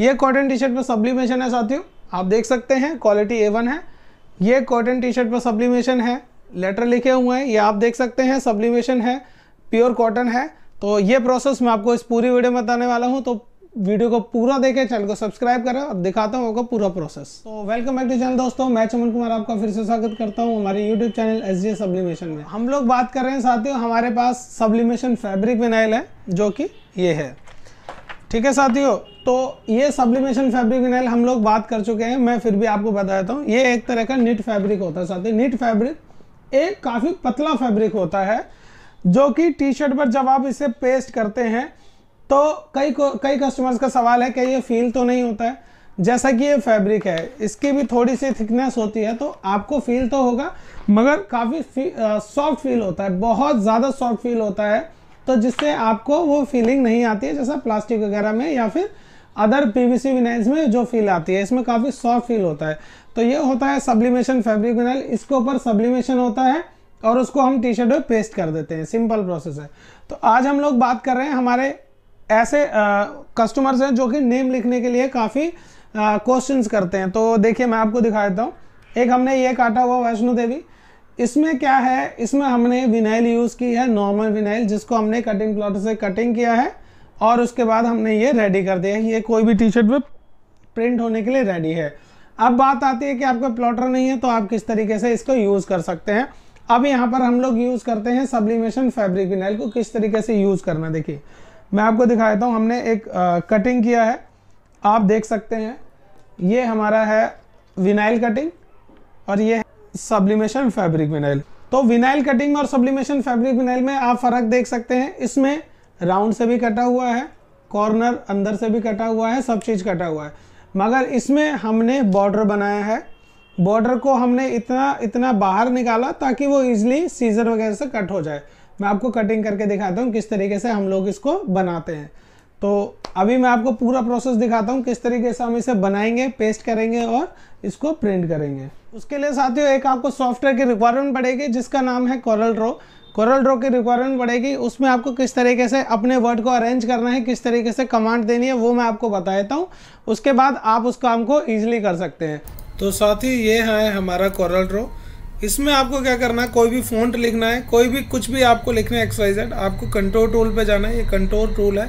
ये cotton T shirt पर sublimation है साथियों आप देख सकते हैं क्वालिटी ए वन है ये कॉटन टी शर्ट पर सब्लिमेशन है लेटर लिखे हुए हैं ये आप देख सकते हैं सब्लिमेशन है प्योर कॉटन है तो ये प्रोसेस मैं आपको इस पूरी वीडियो में बताने वाला हूँ तो वीडियो को पूरा देखें चैनल को सब्सक्राइब करें और दिखाता हूँ आपको पूरा प्रोसेस तो वेलकम बैक टू चैनल दोस्तों मैं चमन कुमार आपका फिर से स्वागत करता हूँ हमारे YouTube channel S G sublimation में हम लोग बात कर रहे हैं साथियों हमारे पास सब्लिमेशन फैब्रिक विनाइल है जो कि ये है ठीक है साथियों तो ये सब्लिमेशन फैब्रिक विनाइल हम लोग बात कर चुके हैं मैं फिर भी आपको बता देता हूँ ये एक तरह का निट फैब्रिक होता है साथ ही निट फैब्रिक एक काफ़ी पतला फैब्रिक होता है जो कि टी शर्ट पर जब आप इसे पेस्ट करते हैं तो कई कई कस्टमर्स का सवाल है कि ये फील तो नहीं होता है जैसा कि ये फैब्रिक है इसकी भी थोड़ी सी थिकनेस होती है तो आपको फील तो होगा मगर काफ़ी सॉफ्ट फील होता है बहुत ज़्यादा सॉफ्ट फील होता है तो जिससे आपको वो फीलिंग नहीं आती है जैसा प्लास्टिक वगैरह में या फिर अदर पीवीसी विनाइल्स में जो फील आती है इसमें काफ़ी सॉफ्ट फील होता है तो ये होता है सब्लिमेशन फैब्रिक विनाइल इसके ऊपर सब्लिमेशन होता है और उसको हम टी शर्ट में पेस्ट कर देते हैं सिंपल प्रोसेस है तो आज हम लोग बात कर रहे हैं हमारे ऐसे कस्टमर्स हैं जो कि नेम लिखने के लिए काफ़ी क्वेश्चन करते हैं तो देखिए मैं आपको दिखा देता हूँ एक हमने ये काटा हुआ वैष्णो देवी इसमें क्या है इसमें हमने विनाइल यूज़ की है नॉर्मल विनाइल जिसको हमने कटिंग प्लॉट से कटिंग किया है और उसके बाद हमने ये रेडी कर दिया ये कोई भी टी शर्ट में प्रिंट होने के लिए रेडी है अब बात आती है कि आपका प्लॉटर नहीं है तो आप किस तरीके से इसको यूज़ कर सकते हैं अब यहाँ पर हम लोग यूज़ करते हैं सब्लिमेशन फैब्रिक विनाइल को किस तरीके से यूज़ करना देखिए मैं आपको दिखा देता हूँ हमने एक आ, कटिंग किया है आप देख सकते हैं ये हमारा है विनाइल कटिंग और ये सब्लिमेशन फैब्रिक विनाइल तो विनाइल कटिंग और सब्लिमेशन फैब्रिक विनाइल में आप फ़र्क देख सकते हैं इसमें राउंड से भी कटा हुआ है कॉर्नर अंदर से भी कटा हुआ है सब चीज़ कटा हुआ है मगर इसमें हमने बॉर्डर बनाया है बॉर्डर को हमने इतना इतना बाहर निकाला ताकि वो इजिली सीजर वगैरह से कट हो जाए मैं आपको कटिंग करके दिखाता हूँ किस तरीके से हम लोग इसको बनाते हैं तो अभी मैं आपको पूरा प्रोसेस दिखाता हूँ किस तरीके से हम इसे बनाएंगे पेस्ट करेंगे और इसको प्रिंट करेंगे उसके लिए साथियों एक आपको सॉफ्टवेयर की रिक्वायरमेंट पड़ेगी जिसका नाम है कॉरल ड्रो कोरल ड्रॉ की रिक्वायरमेंट पड़ेगी उसमें आपको किस तरीके से अपने वर्ड को अरेंज करना है किस तरीके से कमांड देनी है वो मैं आपको बता देता हूँ उसके बाद आप उस काम को ईजिली कर सकते हैं तो साथ ही ये है हमारा कोरल ड्रॉ इसमें आपको क्या करना है कोई भी फ़ॉन्ट लिखना है कोई भी कुछ भी आपको लिखना है एक्सरसाइज आपको कंट्रोल टूल पे जाना है ये कंट्रोल टूल है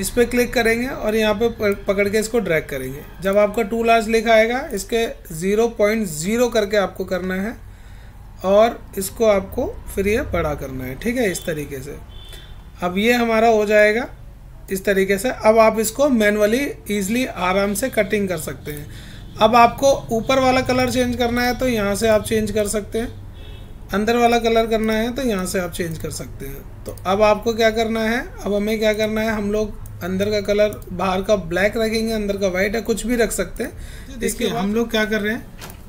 इस पर क्लिक करेंगे और यहाँ पे पकड़ के इसको ड्रैग करेंगे जब आपका टूल आज लिखा आएगा इसके ज़ीरो पॉइंट ज़ीरो करके आपको करना है और इसको आपको फिर ये बड़ा करना है ठीक है इस तरीके से अब ये हमारा हो जाएगा इस तरीके से अब आप इसको मैनुअली ईजिली आराम से कटिंग कर सकते हैं अब आपको ऊपर वाला कलर चेंज करना है तो यहाँ से आप चेंज कर सकते हैं अंदर वाला कलर करना है तो यहाँ से आप चेंज कर सकते हैं तो अब आपको क्या करना है अब हमें क्या करना है हम लोग अंदर का कलर बाहर का ब्लैक रखेंगे अंदर का वाइट है कुछ भी रख सकते हैं इसके हम लोग क्या कर रहे हैं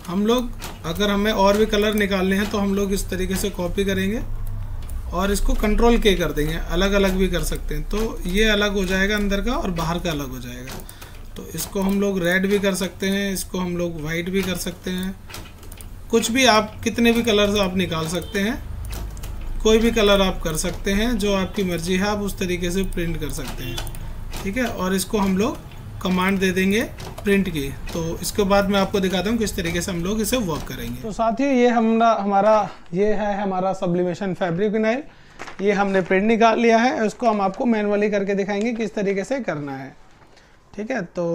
हम लोग अगर हमें और भी कलर निकालने हैं तो हम लोग इस तरीके से कॉपी करेंगे और इसको कंट्रोल के कर देंगे अलग अलग भी कर सकते हैं तो ये अलग हो जाएगा अंदर का और बाहर का अलग हो जाएगा तो इसको हम लोग रेड भी कर सकते हैं इसको हम लोग वाइट भी कर सकते हैं कुछ भी आप कितने भी कलर्स आप निकाल सकते हैं कोई भी कलर आप कर सकते हैं जो आपकी मर्ज़ी है आप उस तरीके से प्रिंट कर सकते हैं ठीक है और इसको हम लोग कमांड दे देंगे प्रिंट की तो इसके बाद मैं आपको दिखाता हूँ किस तरीके से हम लोग इसे वर्क करेंगे तो साथ ही ये हमारा हमारा ये है हमारा सब्लिमेशन फैब्रिक विनाइल ये हमने प्रिंट निकाल लिया है इसको हम आपको मैनुअली करके दिखाएंगे किस तरीके से करना है ठीक है तो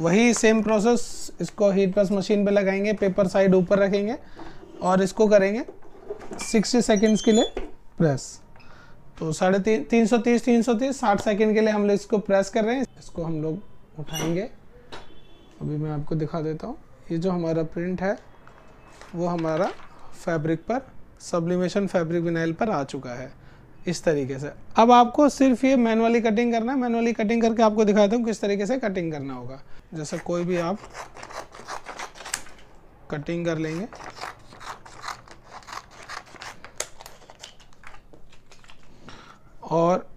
वही सेम प्रोसेस इसको हीट प्रेस मशीन पे लगाएंगे पेपर साइड ऊपर रखेंगे और इसको करेंगे 60 सेकंड्स के लिए प्रेस तो साढ़े तीन तीन सौ तीस तीन सौ तीस साठ सेकेंड के लिए हम लोग इसको प्रेस कर रहे हैं इसको हम लोग उठाएंगे अभी मैं आपको दिखा देता हूँ ये जो हमारा प्रिंट है वो हमारा फैब्रिक पर सब्लिमेशन फैब्रिक विनाइल पर आ चुका है इस तरीके से अब आपको सिर्फ ये मैनुअली कटिंग करना है मैनुअली कटिंग करके आपको दिखाता हूँ किस तरीके से कटिंग करना होगा जैसे कोई भी आप कटिंग कर लेंगे और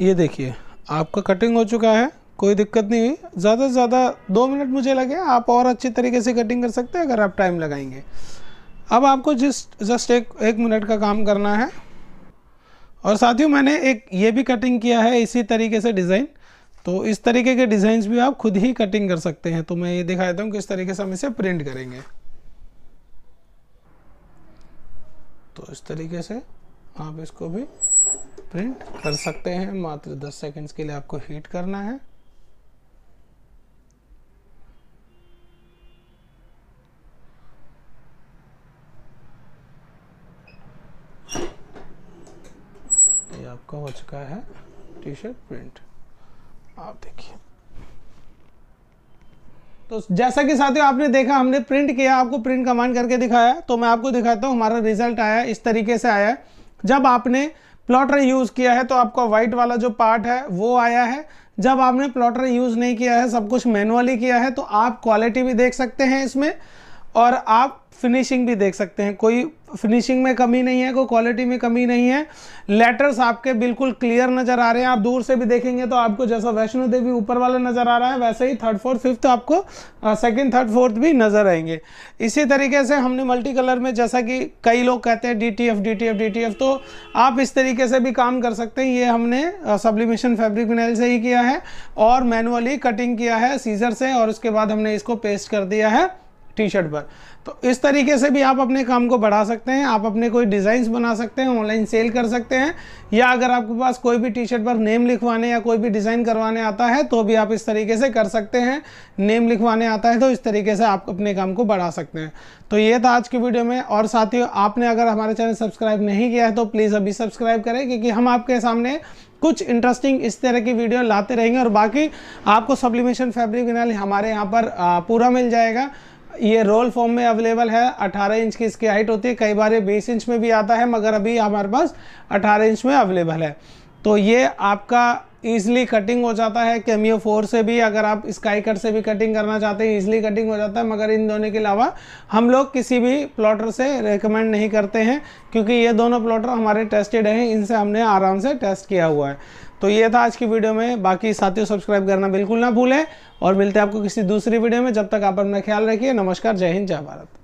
ये देखिए आपका कटिंग हो चुका है कोई दिक्कत नहीं हुई ज़्यादा से ज़्यादा दो मिनट मुझे लगे आप और अच्छे तरीके से कटिंग कर सकते हैं अगर आप टाइम लगाएंगे अब आपको जिस जस्ट एक एक मिनट का काम करना है और साथियों मैंने एक ये भी कटिंग किया है इसी तरीके से डिज़ाइन तो इस तरीके के डिजाइन भी आप खुद ही कटिंग कर सकते हैं तो मैं ये दिखा देता हूँ किस तरीके से हम इसे प्रिंट करेंगे तो इस तरीके से आप इसको भी प्रिंट कर सकते हैं मात्र 10 सेकंड्स के लिए आपको हीट करना है ये आपका हो चुका है टी शर्ट प्रिंट आप देखिए तो जैसा कि साथियों आपने देखा हमने प्रिंट किया आपको प्रिंट कमांड करके दिखाया तो मैं आपको दिखाता हूँ हमारा रिजल्ट आया इस तरीके से आया जब आपने प्लॉटर यूज़ किया है तो आपका व्हाइट वाला जो पार्ट है वो आया है जब आपने प्लॉटर यूज़ नहीं किया है सब कुछ मैनुअली किया है तो आप क्वालिटी भी देख सकते हैं इसमें और आप फिनिशिंग भी देख सकते हैं कोई फिनिशिंग में कमी नहीं है कोई क्वालिटी में कमी नहीं है लेटर्स आपके बिल्कुल क्लियर नज़र आ रहे हैं आप दूर से भी देखेंगे तो आपको जैसा वैष्णो देवी ऊपर वाला नज़र आ रहा है वैसे ही थर्ड फोर्थ फिफ्थ आपको सेकंड थर्ड फोर्थ भी नज़र आएंगे इसी तरीके से हमने मल्टी कलर में जैसा कि कई लोग कहते हैं D T F D T F D T F तो आप इस तरीके से भी काम कर सकते हैं ये हमने सब्लिमेशन फैब्रिक मिनल से ही किया है और मैनुअली कटिंग किया है सीजर से और उसके बाद हमने इसको पेस्ट कर दिया है टी शर्ट पर तो इस तरीके से भी आप अपने काम को बढ़ा सकते हैं आप अपने कोई डिज़ाइंस बना सकते हैं ऑनलाइन सेल कर सकते हैं या अगर आपके पास कोई भी टी शर्ट पर नेम लिखवाने या कोई भी डिज़ाइन करवाने आता है तो भी आप इस तरीके से कर सकते हैं नेम लिखवाने आता है तो इस तरीके से आप अपने काम को बढ़ा सकते हैं तो ये था आज की वीडियो में और साथियों आपने अगर हमारे चैनल सब्सक्राइब नहीं किया है तो प्लीज़ अभी सब्सक्राइब करें क्योंकि हम आपके सामने कुछ इंटरेस्टिंग इस तरह की वीडियो लाते रहेंगे और बाकी आपको सप्लीमेशन फैब्रिक बिना हमारे यहाँ पर पूरा मिल जाएगा ये रोल फॉर्म में अवेलेबल है 18 इंच की इसकी हाइट होती है कई बार ये 20 इंच में भी आता है मगर अभी हमारे पास 18 इंच में अवेलेबल है तो ये आपका ईजिली कटिंग हो जाता है कैमियो फोर से भी अगर आप स्काई कट से भी कटिंग करना चाहते हैं ईजिली कटिंग हो जाता है मगर इन दोनों के अलावा हम लोग किसी भी प्लॉटर से रिकमेंड नहीं करते हैं क्योंकि ये दोनों प्लॉटर हमारे टेस्टेड हैं इनसे हमने आराम से टेस्ट किया हुआ है तो ये था आज की वीडियो में बाकी साथियों सब्सक्राइब करना बिल्कुल ना भूलें और मिलते हैं आपको किसी दूसरी वीडियो में जब तक आप अपना ख्याल रखिए नमस्कार जय हिंद जय भारत